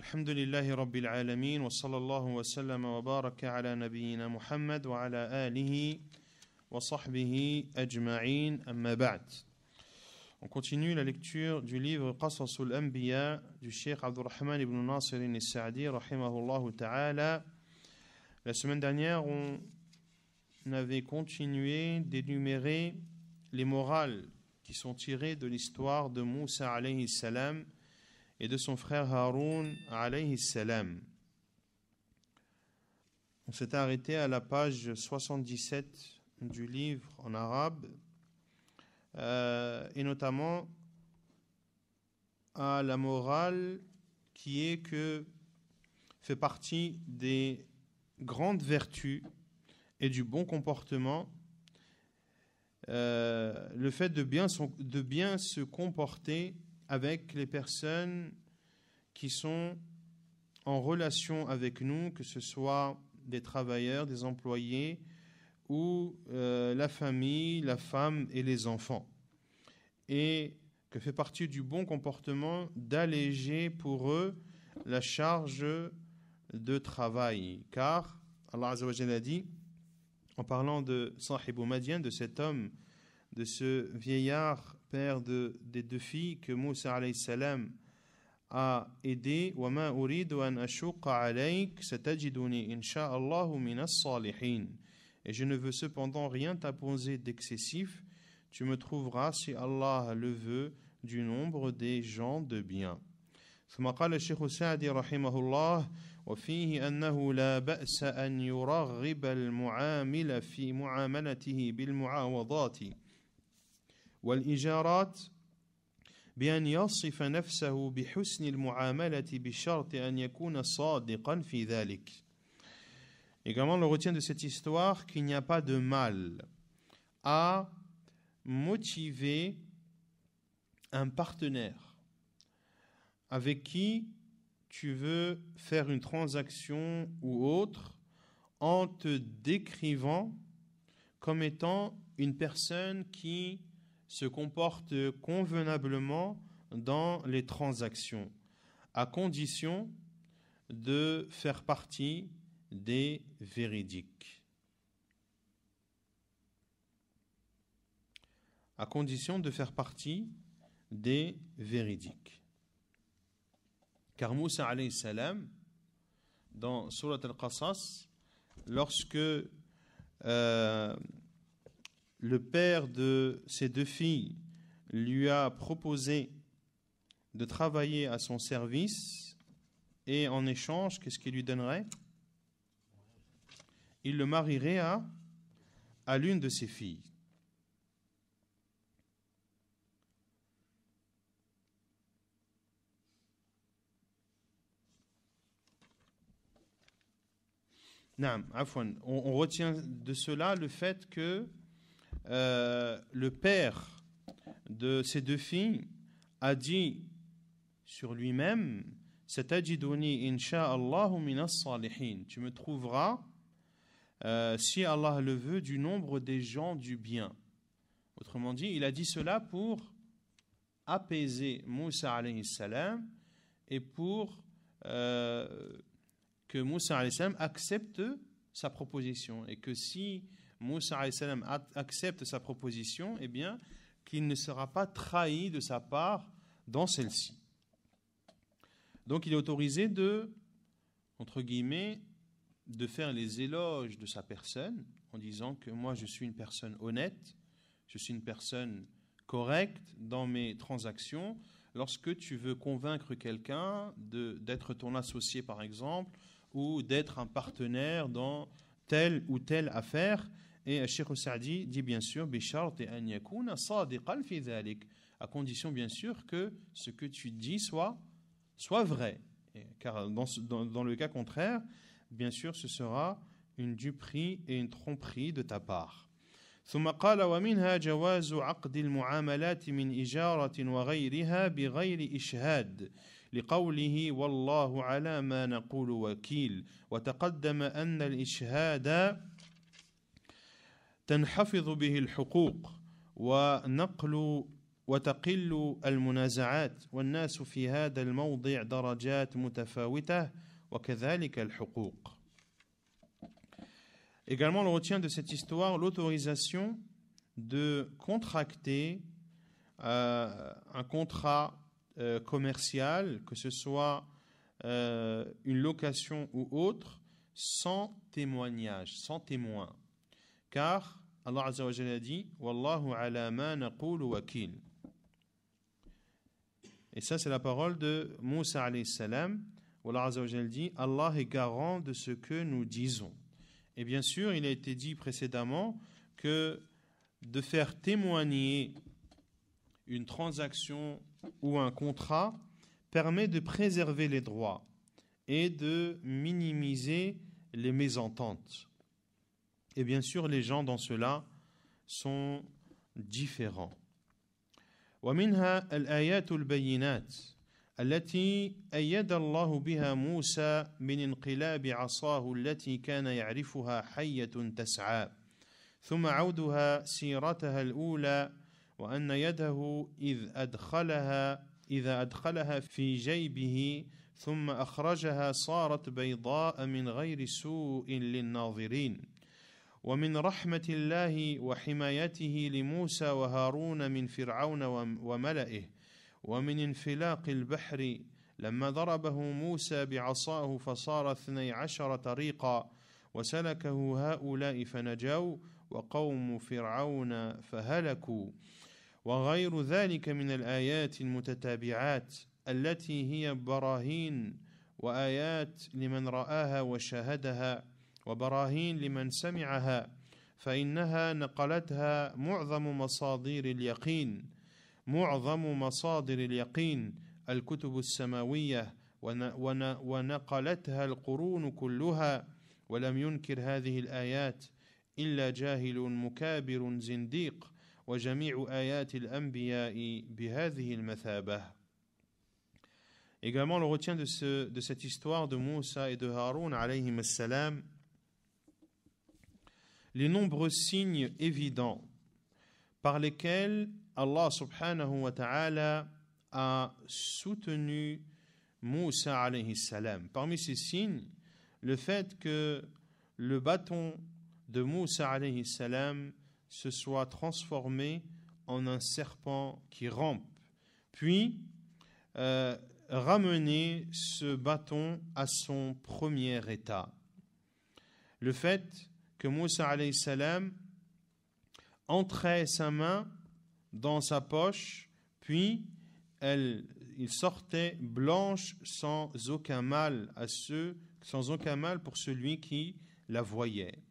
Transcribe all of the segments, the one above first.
الحمد لله رب العالمين وصلى الله وسلم وبارك على نبينا محمد وعلى آله وصحبه أجمعين أما بعد On continue la lecture du livre Qasas al-Anbiya du Cheikh Abdurrahman ibn Nasir al-Sa'di rahimahullah ta'ala. La semaine dernière, on avait continué d'énumérer les morales qui sont tirées de l'histoire de Moussa alayhi salam et de son frère Haroun alayhi salam. On s'est arrêté à la page 77 du livre en arabe euh, et notamment à la morale qui est que fait partie des grandes vertus et du bon comportement euh, le fait de bien, de bien se comporter avec les personnes qui sont en relation avec nous, que ce soit des travailleurs, des employés ou euh, la famille, la femme et les enfants. Et que fait partie du bon comportement d'alléger pour eux la charge de travail. Car Allah a dit, en parlant de Sahib Madian, de cet homme, de ce vieillard père de, des deux filles que Moussa alayhi salam a aidé وما أريد أن أشوق عليك ستجدني إن شاء الله من الصالحين et je ne veux cependant rien t'apposer d'excessif tu me trouveras si Allah le veut du nombre des gens de bien ثم قال الشيخ السعدي رحمه الله وفيه أنه لا بأس أن يرغب المعامل في معاملته بالمعاوضات Également, on retient de cette histoire qu'il n'y a pas de mal à motiver un partenaire avec qui tu veux faire une transaction ou autre en te décrivant comme étant une personne qui se comporte convenablement dans les transactions, à condition de faire partie des véridiques. À condition de faire partie des véridiques. Car Moussa alayhi salam, dans Surat al-Qasas, lorsque euh, le père de ses deux filles lui a proposé de travailler à son service et en échange, qu'est-ce qu'il lui donnerait Il le marierait à, à l'une de ses filles. on retient de cela le fait que euh, le père de ces deux filles a dit sur lui-même Tu me trouveras, euh, si Allah le veut, du nombre des gens du bien. Autrement dit, il a dit cela pour apaiser Moussa alayhi salam et pour euh, que Moussa alayhi salam accepte sa proposition. Et que si Moussa accepte sa proposition, eh bien, qu'il ne sera pas trahi de sa part dans celle-ci. Donc il est autorisé de, entre guillemets, de faire les éloges de sa personne en disant que moi je suis une personne honnête, je suis une personne correcte dans mes transactions. Lorsque tu veux convaincre quelqu'un d'être ton associé par exemple, ou d'être un partenaire dans telle ou telle affaire, et Cheikh euh, Saadi dit bien sûr, à condition bien sûr que ce que tu dis soit, soit vrai. Et, car dans, dans, dans, le cas contraire, bien sûr, ce sera une duperie et une tromperie de ta part. ثم قال ومنها جواز عقد المعاملات من إجارة وغيرها بغير إشهاد لقوله والله على ما نقول وكيل وتقدم أن الإشهاد تنحفظ Également, on retient de cette histoire l'autorisation de contracter euh, un contrat euh, commercial, que ce soit euh, une location ou autre, sans témoignage, sans témoin. Car Allah dit Wallahu ala ma Et ça, c'est la parole de Moussa alayhi salam. Allah dit Allah est garant de ce que nous disons. Et bien sûr, il a été dit précédemment que de faire témoigner une transaction ou un contrat permet de préserver les droits et de minimiser les mésententes. Et bien sûr, les gens dans cela sont différents. ومنها الآيات البينات التي أيد الله بها موسى من انقلاب عصاه التي كان يعرفها حية تسعى ثم عودها سيرتها الأولى وأن يده إذ أدخلها إذا أدخلها في جيبه ثم أخرجها صارت بيضاء من غير سوء للناظرين ومن رحمة الله وحمايته لموسى وهارون من فرعون وملئه ومن انفلاق البحر لما ضربه موسى بعصاه فصار اثني عشر طريقا وسلكه هؤلاء فنجوا وقوم فرعون فهلكوا وغير ذلك من الآيات المتتابعات التي هي براهين وآيات لمن رآها وشاهدها وبراهين لمن سمعها فانها نقلتها معظم مصادر اليقين معظم مصادر اليقين الكتب السماويه ونقلتها القرون كلها ولم ينكر هذه الايات الا جاهل مكابر زنديق وجميع آيات الأنبياء بهذه المثابة. Également, on retient de, ce, de cette histoire de Moussa et de Haroun alayhim salam les nombreux signes évidents par lesquels Allah subhanahu wa ta'ala a soutenu Moussa alayhi salam. Parmi ces signes, le fait que le bâton de Moussa alayhi salam se soit transformé en un serpent qui rampe, puis euh, ramener ce bâton à son premier état. Le fait que Moussa salam entrait sa main dans sa poche, puis elle, il sortait blanche sans aucun mal à ceux, sans aucun mal pour celui qui la voyait.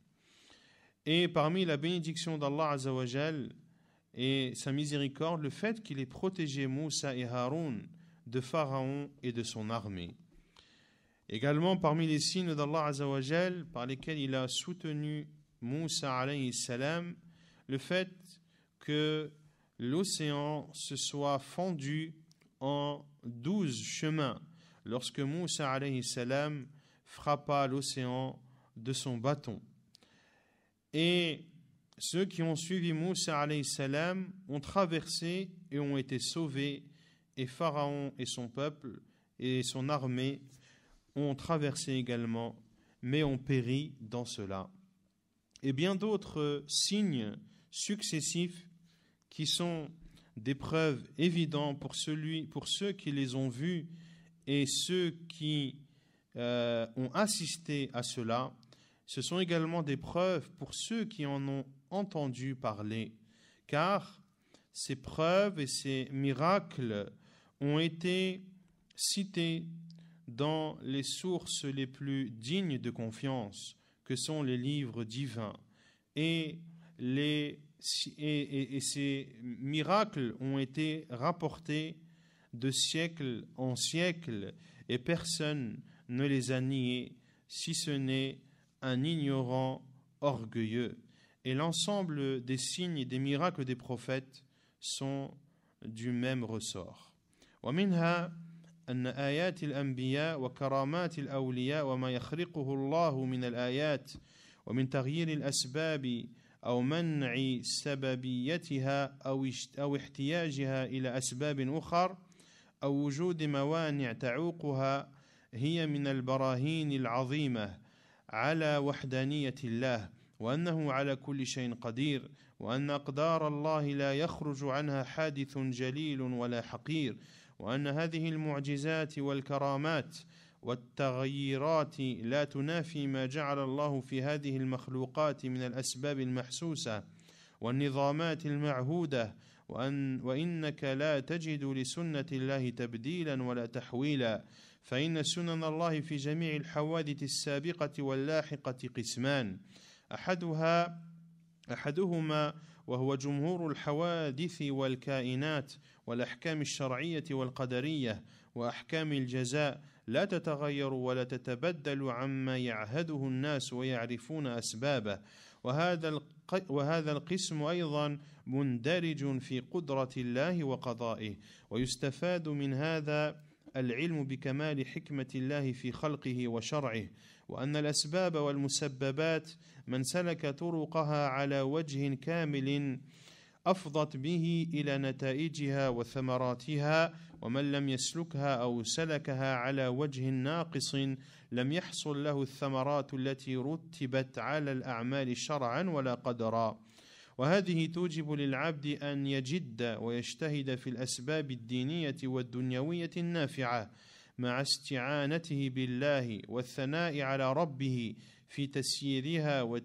Et parmi la bénédiction d'Allah Azawajal et sa miséricorde, le fait qu'il ait protégé Moussa et Haroun de Pharaon et de son armée. Également parmi les signes d'Allah Azzawajal par lesquels il a soutenu Moussa alayhi salam, le fait que l'océan se soit fendu en douze chemins lorsque Moussa alayhi salam frappa l'océan de son bâton. Et ceux qui ont suivi Moussa alayhi salam ont traversé et ont été sauvés et Pharaon et son peuple et son armée ont traversé également, mais ont péri dans cela. Et bien d'autres signes successifs qui sont des preuves évidentes pour, celui, pour ceux qui les ont vus et ceux qui euh, ont assisté à cela, ce sont également des preuves pour ceux qui en ont entendu parler, car ces preuves et ces miracles ont été cités dans les sources les plus dignes de confiance, que sont les livres divins. Et, les, et, ces miracles ont été rapportés de siècle en siècle, et personne ne les a niés, si ce n'est un ignorant orgueilleux. Et l'ensemble des signes et des miracles des prophètes sont du même ressort. أن آيات الأنبياء وكرامات الأولياء وما يخرقه الله من الآيات ومن تغيير الأسباب أو منع سببيتها أو أو احتياجها إلى أسباب أخر أو وجود موانع تعوقها هي من البراهين العظيمة على وحدانية الله وأنه على كل شيء قدير وأن أقدار الله لا يخرج عنها حادث جليل ولا حقير وان هذه المعجزات والكرامات والتغييرات لا تنافي ما جعل الله في هذه المخلوقات من الاسباب المحسوسه والنظامات المعهوده وأن وإنك لا تجد لسنة الله تبديلا ولا تحويلا فإن سنن الله في جميع الحوادث السابقة واللاحقة قسمان أحدها احدهما وهو جمهور الحوادث والكائنات والاحكام الشرعيه والقدريه واحكام الجزاء لا تتغير ولا تتبدل عما يعهده الناس ويعرفون اسبابه وهذا وهذا القسم ايضا مندرج في قدره الله وقضائه ويستفاد من هذا العلم بكمال حكمه الله في خلقه وشرعه وأن الأسباب والمسببات من سلك طرقها على وجه كامل أفضت به إلى نتائجها وثمراتها ومن لم يسلكها أو سلكها على وجه ناقص لم يحصل له الثمرات التي رتبت على الأعمال شرعا ولا قدرا وهذه توجب للعبد أن يجد ويجتهد في الأسباب الدينية والدنيوية النافعة مع استعانته بالله والثناء على ربه في تسييرها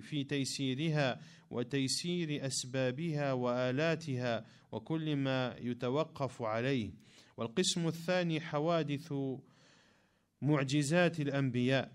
في تيسيرها وتيسير اسبابها والاتها وكل ما يتوقف عليه والقسم الثاني حوادث معجزات الانبياء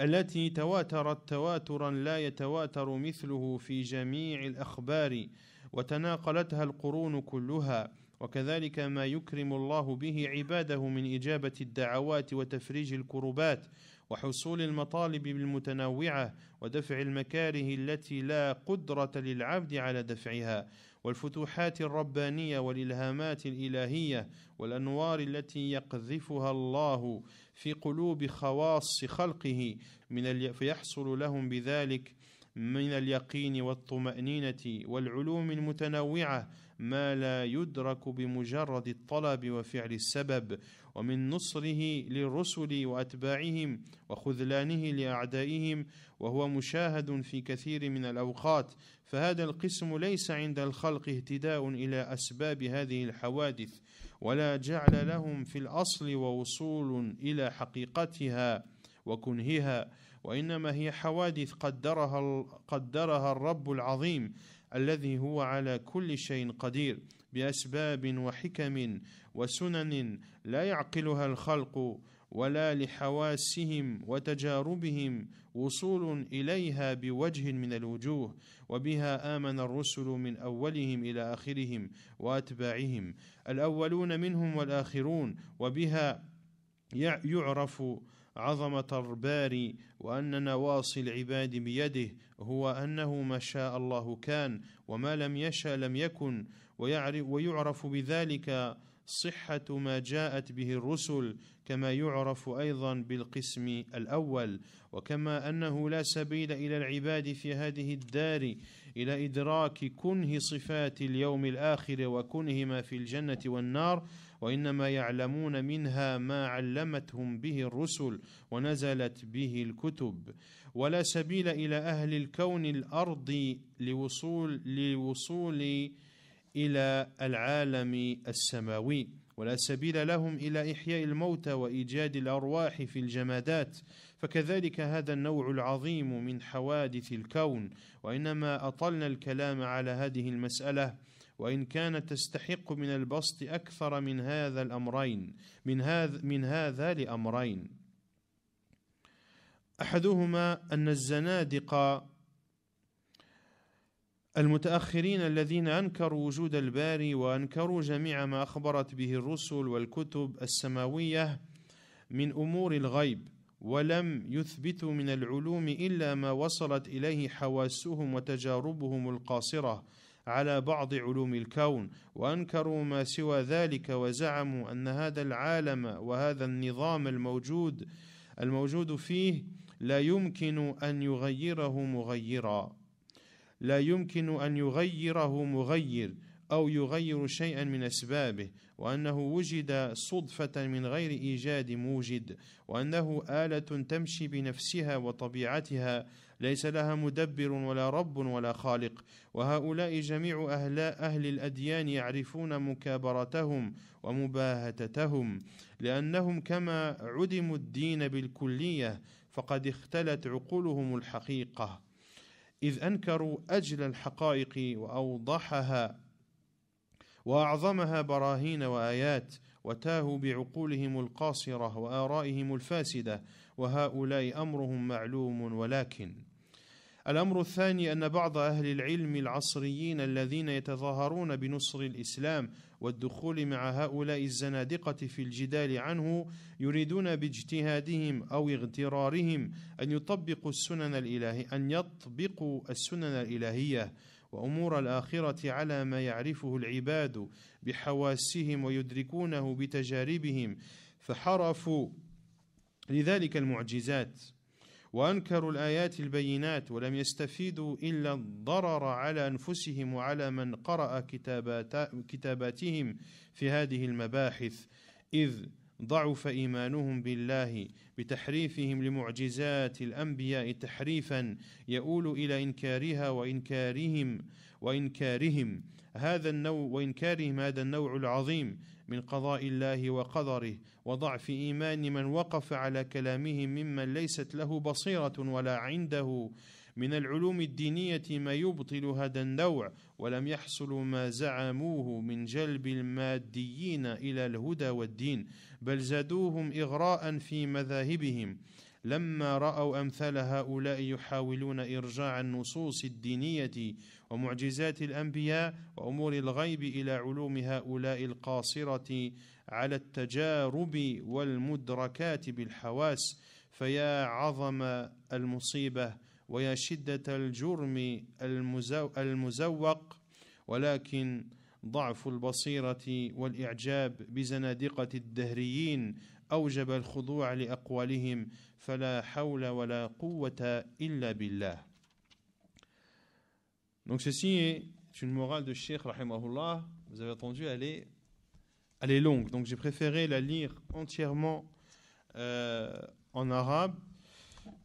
التي تواترت تواترا لا يتواتر مثله في جميع الاخبار وتناقلتها القرون كلها وكذلك ما يكرم الله به عباده من إجابة الدعوات وتفريج الكربات وحصول المطالب المتنوعة ودفع المكاره التي لا قدرة للعبد على دفعها والفتوحات الربانية والإلهامات الإلهية والأنوار التي يقذفها الله في قلوب خواص خلقه من فيحصل لهم بذلك من اليقين والطمأنينة والعلوم المتنوعة ما لا يدرك بمجرد الطلب وفعل السبب ومن نصره للرسل وأتباعهم وخذلانه لأعدائهم وهو مشاهد في كثير من الأوقات فهذا القسم ليس عند الخلق اهتداء إلى أسباب هذه الحوادث ولا جعل لهم في الأصل ووصول إلى حقيقتها وكنهها وإنما هي حوادث قدرها قدرها الرب العظيم الذي هو على كل شيء قدير بأسباب وحكم وسنن لا يعقلها الخلق ولا لحواسهم وتجاربهم وصول اليها بوجه من الوجوه وبها امن الرسل من اولهم الى اخرهم واتباعهم الاولون منهم والاخرون وبها يعرف عظمة الباري وأن نواصي العباد بيده هو أنه ما شاء الله كان وما لم يشأ لم يكن ويعرف, ويعرف بذلك صحة ما جاءت به الرسل كما يعرف أيضا بالقسم الأول وكما أنه لا سبيل إلى العباد في هذه الدار إلى إدراك كنه صفات اليوم الآخر وكنه ما في الجنة والنار وانما يعلمون منها ما علمتهم به الرسل ونزلت به الكتب ولا سبيل الى اهل الكون الارضي لوصول لوصول الى العالم السماوي ولا سبيل لهم الى احياء الموتى وايجاد الارواح في الجمادات فكذلك هذا النوع العظيم من حوادث الكون وانما اطلنا الكلام على هذه المساله وإن كانت تستحق من البسط أكثر من هذا الأمرين من هذا من هذا لأمرين أحدهما أن الزنادقة المتأخرين الذين أنكروا وجود الباري وأنكروا جميع ما أخبرت به الرسل والكتب السماوية من أمور الغيب ولم يثبتوا من العلوم إلا ما وصلت إليه حواسهم وتجاربهم القاصرة على بعض علوم الكون وانكروا ما سوى ذلك وزعموا ان هذا العالم وهذا النظام الموجود الموجود فيه لا يمكن ان يغيره مغيرا لا يمكن ان يغيره مغير او يغير شيئا من اسبابه وانه وجد صدفه من غير ايجاد موجد وانه اله تمشي بنفسها وطبيعتها ليس لها مدبر ولا رب ولا خالق وهؤلاء جميع أهل, أهل الأديان يعرفون مكابرتهم ومباهتتهم لأنهم كما عدموا الدين بالكلية فقد اختلت عقولهم الحقيقة إذ أنكروا أجل الحقائق وأوضحها وأعظمها براهين وآيات وتاهوا بعقولهم القاصرة وآرائهم الفاسدة وهؤلاء أمرهم معلوم ولكن الأمر الثاني أن بعض أهل العلم العصريين الذين يتظاهرون بنصر الإسلام والدخول مع هؤلاء الزنادقة في الجدال عنه يريدون باجتهادهم أو اغترارهم أن يطبقوا السنن الإلهي أن يطبقوا السنن الإلهية وامور الاخره على ما يعرفه العباد بحواسهم ويدركونه بتجاربهم فحرفوا لذلك المعجزات وأنكروا الآيات البينات ولم يستفيدوا إلا الضرر على أنفسهم وعلى من قرأ كتابات كتاباتهم في هذه المباحث إذ ضعف إيمانهم بالله بتحريفهم لمعجزات الأنبياء تحريفا يؤول إلى إنكارها وإنكارهم وإنكارهم هذا النوع وإنكارهم هذا النوع العظيم من قضاء الله وقدره وضعف ايمان من وقف على كلامه ممن ليست له بصيره ولا عنده من العلوم الدينيه ما يبطل هذا النوع ولم يحصل ما زعموه من جلب الماديين الى الهدى والدين بل زادوهم اغراء في مذاهبهم لما راوا امثال هؤلاء يحاولون ارجاع النصوص الدينيه ومعجزات الانبياء وامور الغيب الى علوم هؤلاء القاصره على التجارب والمدركات بالحواس فيا عظم المصيبه ويا شده الجرم المزوق ولكن ضعف البصيره والاعجاب بزنادقه الدهريين اوجب الخضوع لاقوالهم fala hawla wa la illa Donc ceci est une morale de Sheikh rahimahullah, vous avez entendu, elle est, longue. Donc j'ai préféré la lire entièrement euh, en arabe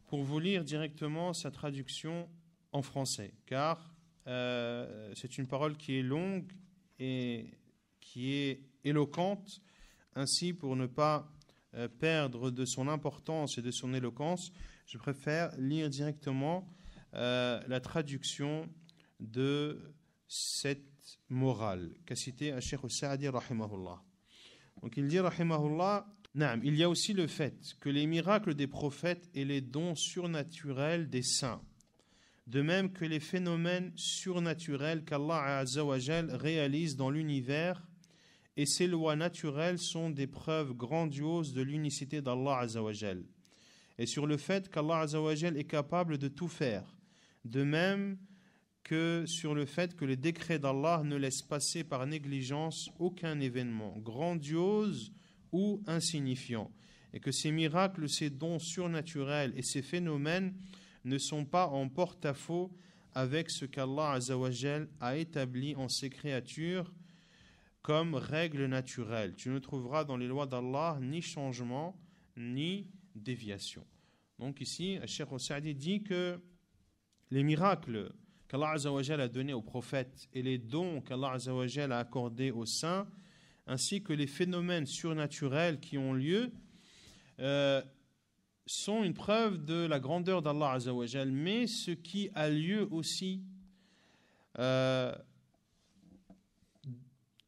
pour vous lire directement sa traduction en français, car euh, c'est une parole qui est longue et qui est éloquente, ainsi pour ne pas euh, perdre de son importance et de son éloquence, je préfère lire directement euh, la traduction de cette morale qu'a cité Cheikh Saadi rahimahullah. Donc il dit rahimahullah il y a aussi le fait que les miracles des prophètes et les dons surnaturels des saints, de même que les phénomènes surnaturels qu'Allah réalise dans l'univers et ces lois naturelles sont des preuves grandioses de l'unicité d'Allah azawajel et sur le fait qu'Allah azawajel est capable de tout faire, de même que sur le fait que les décrets d'Allah ne laissent passer par négligence aucun événement, grandiose ou insignifiant, et que ces miracles, ces dons surnaturels et ces phénomènes ne sont pas en porte-à-faux avec ce qu'Allah azawajel a établi en ses créatures comme règle naturelle. Tu ne trouveras dans les lois d'Allah ni changement ni déviation. Donc ici, Cheikh Sa'di dit que les miracles qu'Allah a donnés aux prophètes et les dons qu'Allah a accordés aux saints, ainsi que les phénomènes surnaturels qui ont lieu, euh, sont une preuve de la grandeur d'Allah Mais ce qui a lieu aussi, euh,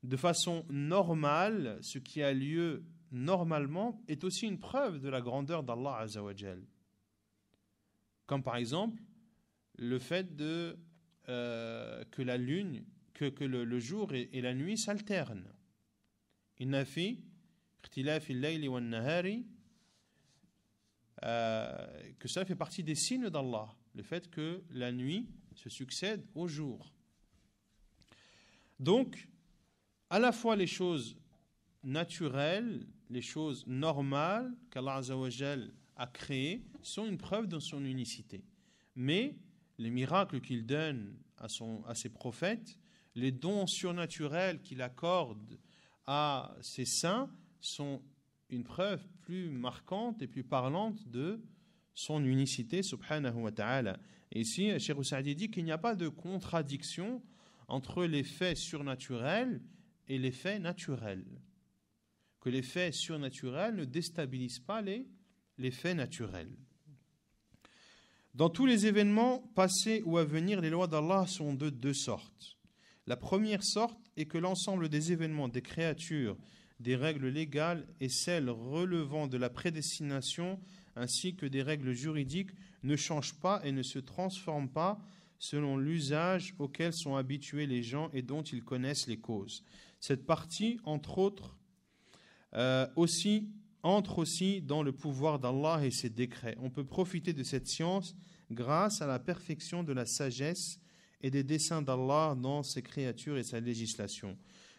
de façon normale, ce qui a lieu normalement, est aussi une preuve de la grandeur d'Allah Azawajal. Comme par exemple le fait de, euh, que la lune, que, le, jour et, la nuit s'alternent. Inna fi nahari euh, que ça fait partie des signes d'Allah, le fait que la nuit se succède au jour. Donc, à la fois les choses naturelles, les choses normales qu'Allah a créées sont une preuve de son unicité. Mais les miracles qu'il donne à, son, à ses prophètes, les dons surnaturels qu'il accorde à ses saints sont une preuve plus marquante et plus parlante de son unicité, subhanahu wa Et ici, Cheikh Saadi dit qu'il n'y a pas de contradiction entre les faits surnaturels et les faits naturels. Que les faits surnaturels ne déstabilisent pas les, les faits naturels. Dans tous les événements passés ou à venir, les lois d'Allah sont de deux sortes. La première sorte est que l'ensemble des événements des créatures, des règles légales et celles relevant de la prédestination, ainsi que des règles juridiques, ne changent pas et ne se transforment pas selon l'usage auquel sont habitués les gens et dont ils connaissent les causes. Cette partie, entre autres, euh, aussi, entre aussi dans le pouvoir d'Allah et ses décrets. On peut profiter de cette science grâce à la perfection de la sagesse et des desseins d'Allah dans ses créatures et sa législation.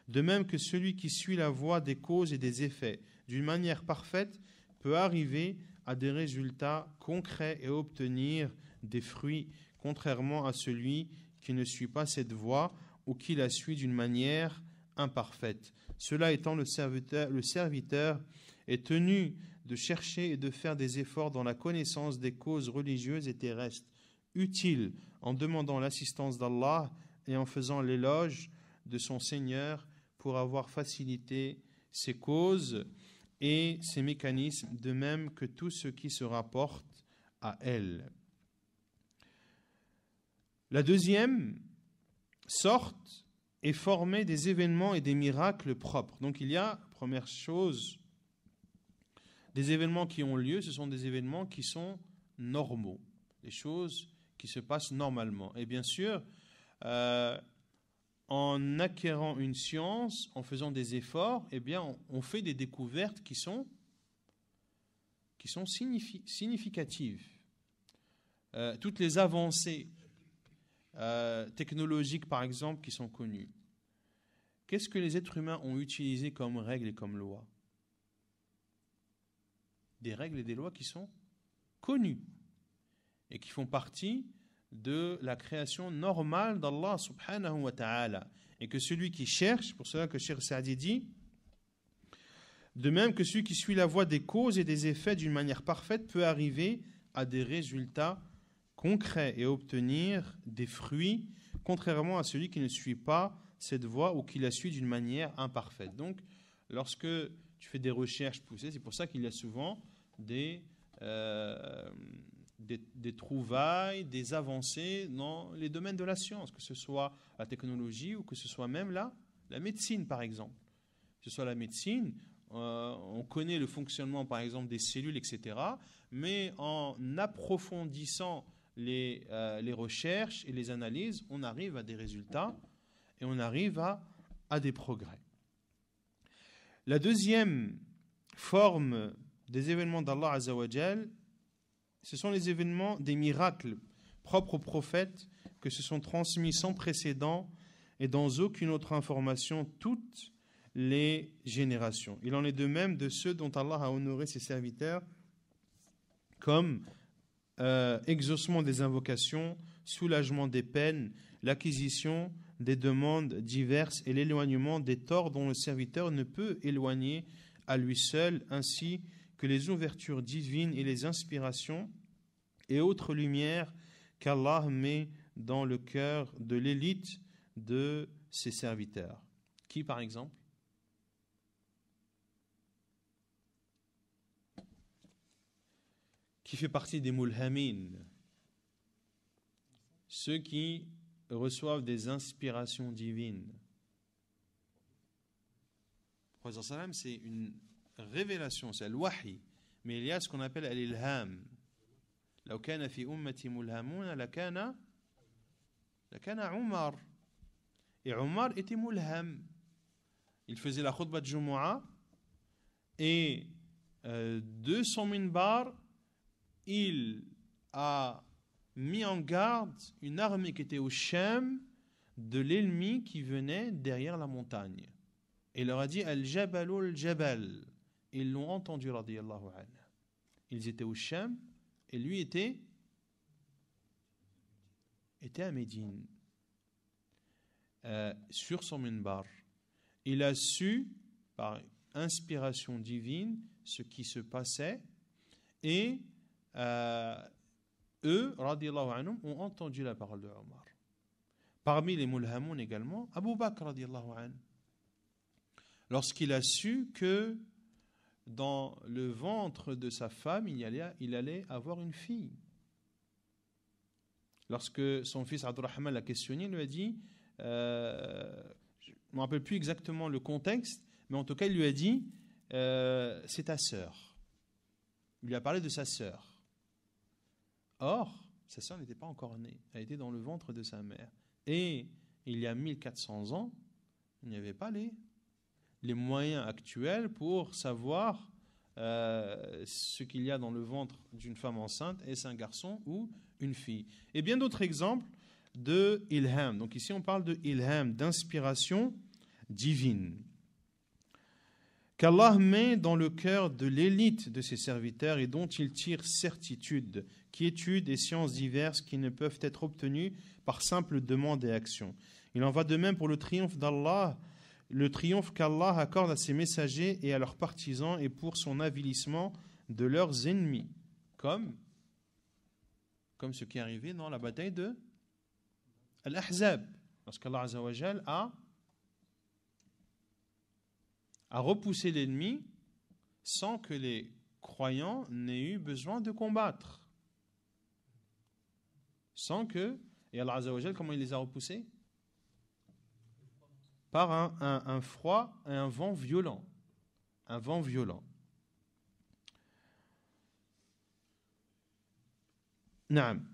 De même que celui qui suit la voie des causes et des effets d'une manière parfaite peut arriver à des résultats concrets et obtenir des fruits, contrairement à celui qui ne suit pas cette voie ou qui la suit d'une manière imparfaite. Cela étant, le serviteur, le serviteur est tenu de chercher et de faire des efforts dans la connaissance des causes religieuses et terrestres, utiles en demandant l'assistance d'Allah et en faisant l'éloge de son Seigneur pour avoir facilité ses causes et ses mécanismes, de même que tout ce qui se rapporte à elle. La deuxième sorte et former des événements et des miracles propres. Donc il y a, première chose, des événements qui ont lieu, ce sont des événements qui sont normaux, des choses qui se passent normalement. Et bien sûr, euh, en acquérant une science, en faisant des efforts, eh bien, on, fait des découvertes qui sont, qui sont significatives. Euh, toutes les avancées euh, technologiques, par exemple, qui sont connues, Qu'est-ce que les êtres humains ont utilisé comme règles et comme lois Des règles et des lois qui sont connues et qui font partie de la création normale d'Allah subhanahu wa ta'ala. Et que celui qui cherche, pour cela que Cheikh Saadi dit, de même que celui qui suit la voie des causes et des effets d'une manière parfaite peut arriver à des résultats concrets et obtenir des fruits, contrairement à celui qui ne suit pas cette voie ou qu'il la suit d'une manière imparfaite. Donc, lorsque tu fais des recherches poussées, c'est pour ça qu'il y a souvent euh, des, des, trouvailles, des avancées dans les domaines de la science, que ce soit la technologie ou que ce soit même la, la médecine, par exemple. Que ce soit la médecine, euh, on connaît le fonctionnement, par exemple, des cellules, etc. Mais en approfondissant les, euh, les recherches et les analyses, on arrive à des résultats et on arrive à, à des progrès. La deuxième forme des événements d'Allah Azzawajal, ce sont les événements des miracles propres aux prophètes que se sont transmis sans précédent et dans aucune autre information toutes les générations. Il en est de même de ceux dont Allah a honoré ses serviteurs comme euh, exaucement des invocations, soulagement des peines, l'acquisition des demandes diverses et l'éloignement des torts dont le serviteur ne peut éloigner à lui seul, ainsi que les ouvertures divines et les inspirations et autres lumières qu'Allah met dans le cœur de l'élite de ses serviteurs. Qui par exemple Qui fait partie des moulhamines Ceux qui reçoivent des inspirations divines. Le prophète c'est une révélation, c'est le wahi mais il y a ce qu'on appelle l'ilham. لو كان في ملهمون لكان et Omar était mulham il faisait la khutbah de Jumu'ah et euh, de son minbar il a mis en garde une armée qui était au Shem de l'ennemi qui venait derrière la montagne. Et leur a dit al Al Jabal. Ils l'ont entendu, radiallahu anhu. Ils étaient au Shem et lui était, était à Médine, euh, sur son minbar. Il a su, par inspiration divine, ce qui se passait et euh, eux, radiallahu anhum, ont entendu la parole de Omar. Parmi les mulhamoun également, Abu Bakr, radiallahu lorsqu'il a su que dans le ventre de sa femme, il allait, avoir une fille. Lorsque son fils Abdurrahman l'a questionné, il lui a dit, euh, je ne me rappelle plus exactement le contexte, mais en tout cas, il lui a dit, euh, c'est ta sœur. Il lui a parlé de sa sœur. Or, sa soeur n'était pas encore née, elle était dans le ventre de sa mère. Et il y a 1400 ans, il n'y avait pas les, moyens actuels pour savoir euh, ce qu'il y a dans le ventre d'une femme enceinte, est-ce un garçon ou une fille Et bien d'autres exemples de ilham. Donc ici on parle de ilham, d'inspiration divine. Qu'allah met dans le cœur de l'élite de ses serviteurs et dont il tire certitude, qui étude des sciences diverses qui ne peuvent être obtenues par simple demande et action. Il en va de même pour le triomphe d'Allah, le triomphe qu'Allah accorde à ses messagers et à leurs partisans et pour son avilissement de leurs ennemis, comme, comme ce qui est arrivé dans la bataille de Al-Ahzab, lorsqu'Allah a, a repoussé l'ennemi sans que les croyants n'aient eu besoin de combattre. Sans que. Et Allah Azzawajal, comment il les a repoussés Par un, un, froid et un vent violent. Un vent violent. Naam.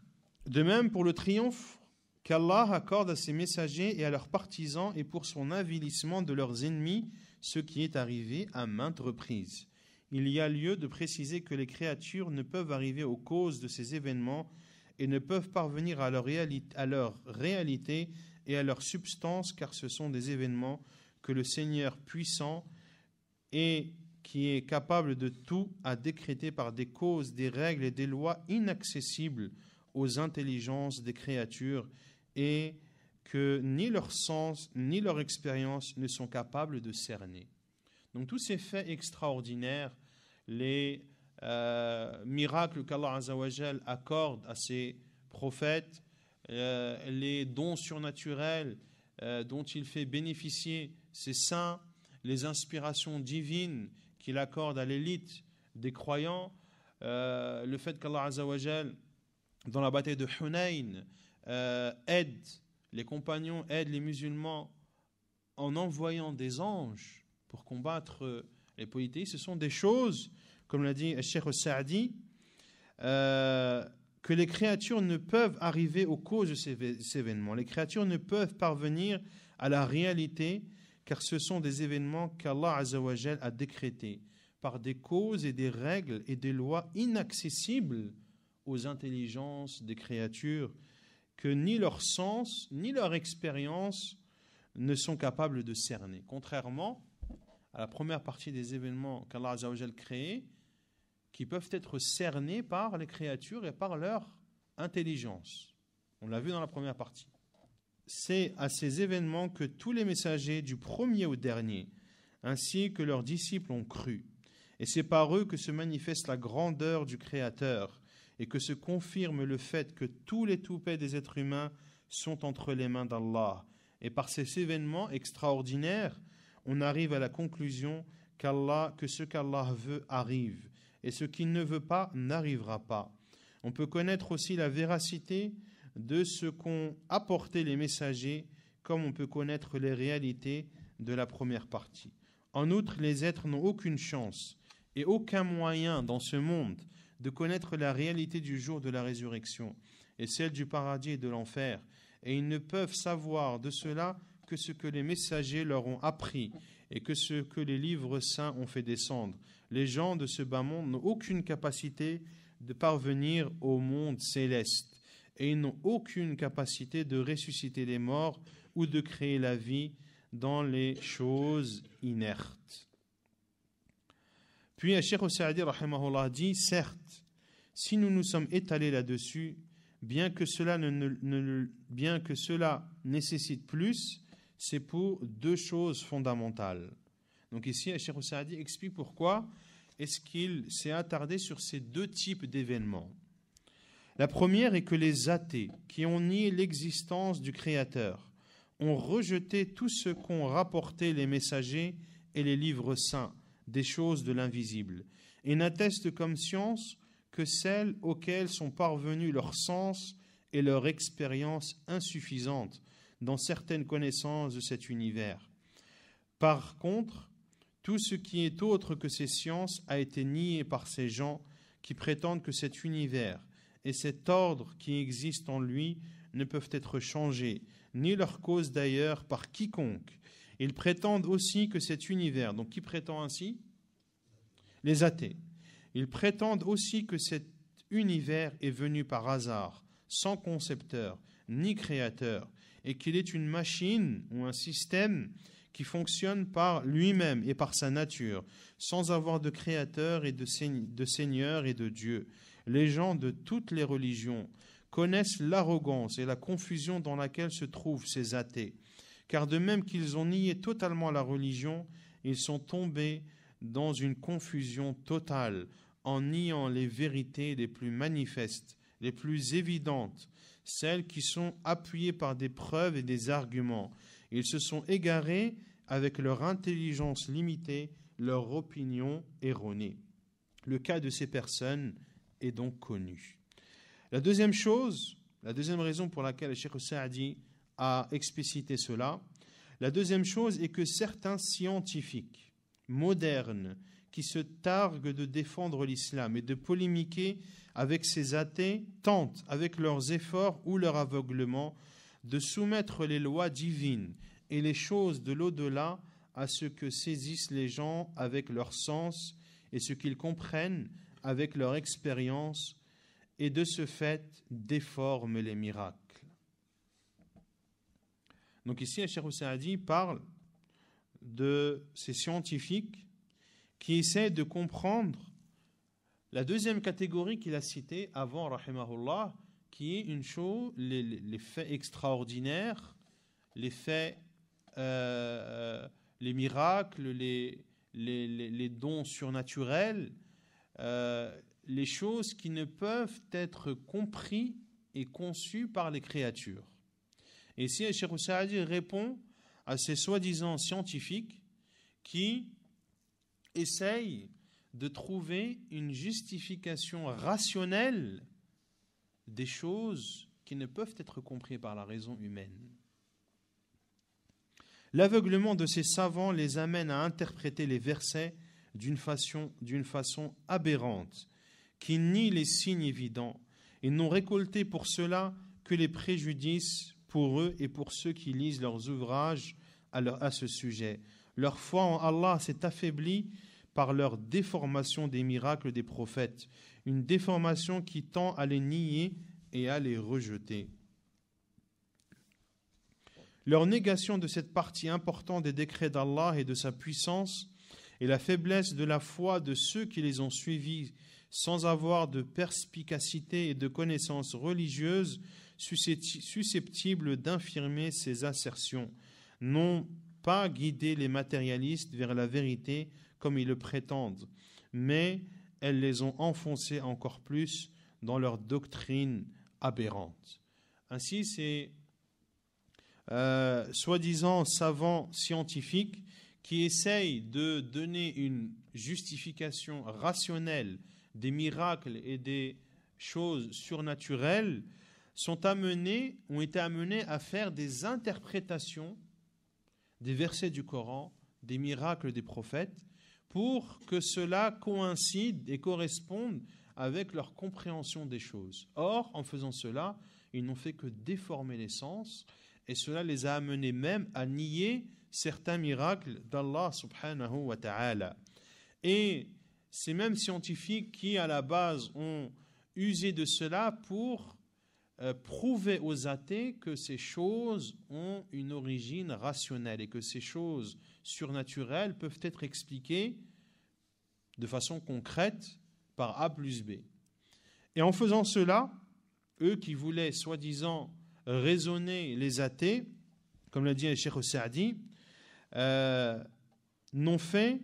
De même pour le triomphe qu'Allah accorde à ses messagers et à leurs partisans et pour son avilissement de leurs ennemis, ce qui est arrivé à maintes reprises. Il y a lieu de préciser que les créatures ne peuvent arriver aux causes de ces événements et ne peuvent parvenir à leur, à leur, réalité et à leur substance, car ce sont des événements que le Seigneur puissant et qui est capable de tout a décrété par des causes, des règles et des lois inaccessibles aux intelligences des créatures et que ni leur sens ni leur expérience ne sont capables de cerner. Donc tous ces faits extraordinaires, les euh, miracle miracles qu'Allah accorde à ses prophètes, euh, les dons surnaturels euh, dont il fait bénéficier ses saints, les inspirations divines qu'il accorde à l'élite des croyants, le fait qu'Allah dans la bataille de Hunayn, aide les compagnons, aide les musulmans en envoyant des anges pour combattre les polythéistes, ce sont des choses comme l'a dit Cheikh Saadi, euh, que les créatures ne peuvent arriver aux causes de ces événements. Les créatures ne peuvent parvenir à la réalité car ce sont des événements qu'Allah Azawajal a décrété par des causes et des règles et des lois inaccessibles aux intelligences des créatures que ni leur sens ni leur expérience ne sont capables de cerner. Contrairement à la première partie des événements qu'Allah a créés, qui peuvent être cernés par les créatures et par leur intelligence. On l'a vu dans la première partie. C'est à ces événements que tous les messagers du premier au dernier, ainsi que leurs disciples ont cru. Et c'est par eux que se manifeste la grandeur du Créateur et que se confirme le fait que tous les toupets des êtres humains sont entre les mains d'Allah. Et par ces événements extraordinaires, on arrive à la conclusion qu'Allah, que ce qu'Allah veut arrive et ce qu'il ne veut pas n'arrivera pas. On peut connaître aussi la véracité de ce qu'ont apporté les messagers, comme on peut connaître les réalités de la première partie. En outre, les êtres n'ont aucune chance et aucun moyen dans ce monde de connaître la réalité du jour de la résurrection et celle du paradis et de l'enfer, et ils ne peuvent savoir de cela que ce que les messagers leur ont appris, et que ce que les livres saints ont fait descendre. Les gens de ce bas monde n'ont aucune capacité de parvenir au monde céleste, et ils n'ont aucune capacité de ressusciter les morts ou de créer la vie dans les choses inertes. Puis Cheikh Sa'adi dit Certes, si nous nous sommes étalés là-dessus, bien que cela, bien que cela nécessite plus, c'est pour deux choses fondamentales. Donc ici, Cheikh Saadi explique pourquoi est-ce qu'il s'est attardé sur ces deux types d'événements. La première est que les athées qui ont nié l'existence du Créateur ont rejeté tout ce qu'ont rapporté les messagers et les livres saints des choses de l'invisible, et n'attestent comme science que celles auxquelles sont parvenus leur sens et leur expérience insuffisante dans certaines connaissances de cet univers. Par contre, tout ce qui est autre que ces sciences a été nié par ces gens qui prétendent que cet univers et cet ordre qui existe en lui ne peuvent être changés, ni leur cause d'ailleurs par quiconque. Ils prétendent aussi que cet univers, donc qui prétend ainsi Les athées. Ils prétendent aussi que cet univers est venu par hasard, sans concepteur, ni créateur, et qu'il est une machine ou un système qui fonctionne par lui-même et par sa nature, sans avoir de créateur et de, seigneur et de Dieu. Les gens de toutes les religions connaissent l'arrogance et la confusion dans laquelle se trouvent ces athées, car de même qu'ils ont nié totalement la religion, ils sont tombés dans une confusion totale en niant les vérités les plus manifestes les plus évidentes, celles qui sont appuyées par des preuves et des arguments. Ils se sont égarés avec leur intelligence limitée, leur opinion erronée. Le cas de ces personnes est donc connu. La deuxième chose, la deuxième raison pour laquelle Cheikh Saadi a explicité cela, la deuxième chose est que certains scientifiques modernes qui se targuent de défendre l'islam et de polémiquer avec ses athées tentent, avec leurs efforts ou leur aveuglement, de soumettre les lois divines et les choses de l'au-delà à ce que saisissent les gens avec leur sens et ce qu'ils comprennent avec leur expérience, et de ce fait déforment les miracles. Donc ici, Cheikh Saadi parle de ces scientifiques qui essaie de comprendre la deuxième catégorie qu'il a citée avant, rahimahullah, qui est une chose, les, faits extraordinaires, les faits, euh, euh, les miracles, les, les, dons surnaturels, euh, les choses qui ne peuvent être compris et conçues par les créatures. Et si Cheikh répond à ces soi-disant scientifiques qui essaye de trouver une justification rationnelle des choses qui ne peuvent être comprises par la raison humaine. L'aveuglement de ces savants les amène à interpréter les versets d'une façon, d'une façon aberrante, qui nie les signes évidents, et n'ont récolté pour cela que les préjudices pour eux et pour ceux qui lisent leurs ouvrages à ce sujet. Leur foi en Allah s'est affaiblie par leur déformation des miracles des prophètes, une déformation qui tend à les nier et à les rejeter. Leur négation de cette partie importante des décrets d'Allah et de sa puissance et la faiblesse de la foi de ceux qui les ont suivis sans avoir de perspicacité et de connaissances religieuses susceptibles d'infirmer ces assertions. Non, pas guider les matérialistes vers la vérité comme ils le prétendent, mais elles les ont enfoncés encore plus dans leur doctrine aberrante. Ainsi, ces euh, soi-disant savants scientifiques qui essayent de donner une justification rationnelle des miracles et des choses surnaturelles sont amenés, ont été amenés à faire des interprétations des versets du Coran, des miracles des prophètes, pour que cela coïncide et corresponde avec leur compréhension des choses. Or, en faisant cela, ils n'ont fait que déformer les sens, et cela les a amenés même à nier certains miracles d'Allah subhanahu wa ta'ala. Et ces mêmes scientifiques qui, à la base, ont usé de cela pour euh, prouver aux athées que ces choses ont une origine rationnelle et que ces choses surnaturelles peuvent être expliquées de façon concrète par A plus B. Et en faisant cela, eux qui voulaient soi-disant raisonner les athées, comme l'a dit le Cheikh Saadi, euh, n'ont fait,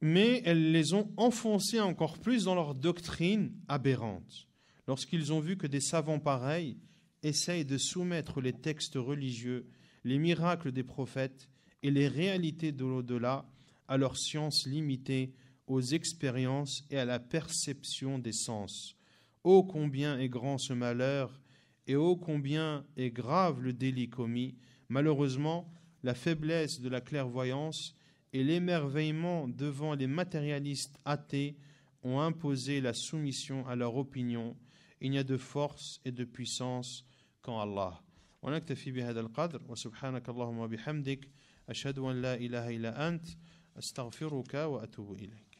mais elles les ont enfoncés encore plus dans leur doctrine aberrante lorsqu'ils ont vu que des savants pareils essayent de soumettre les textes religieux, les miracles des prophètes et les réalités de l'au-delà à leur science limitée, aux expériences et à la perception des sens. Ô combien est grand ce malheur et ô combien est grave le délit commis. Malheureusement, la faiblesse de la clairvoyance et l'émerveillement devant les matérialistes athées ont imposé la soumission à leur opinion il n'y a de force et de puissance qu'en Allah. ونكتفي بهذا القدر وسبحانك اللهم وبحمدك أشهد أن لا إله إلا أنت أستغفرك وأتوب إليك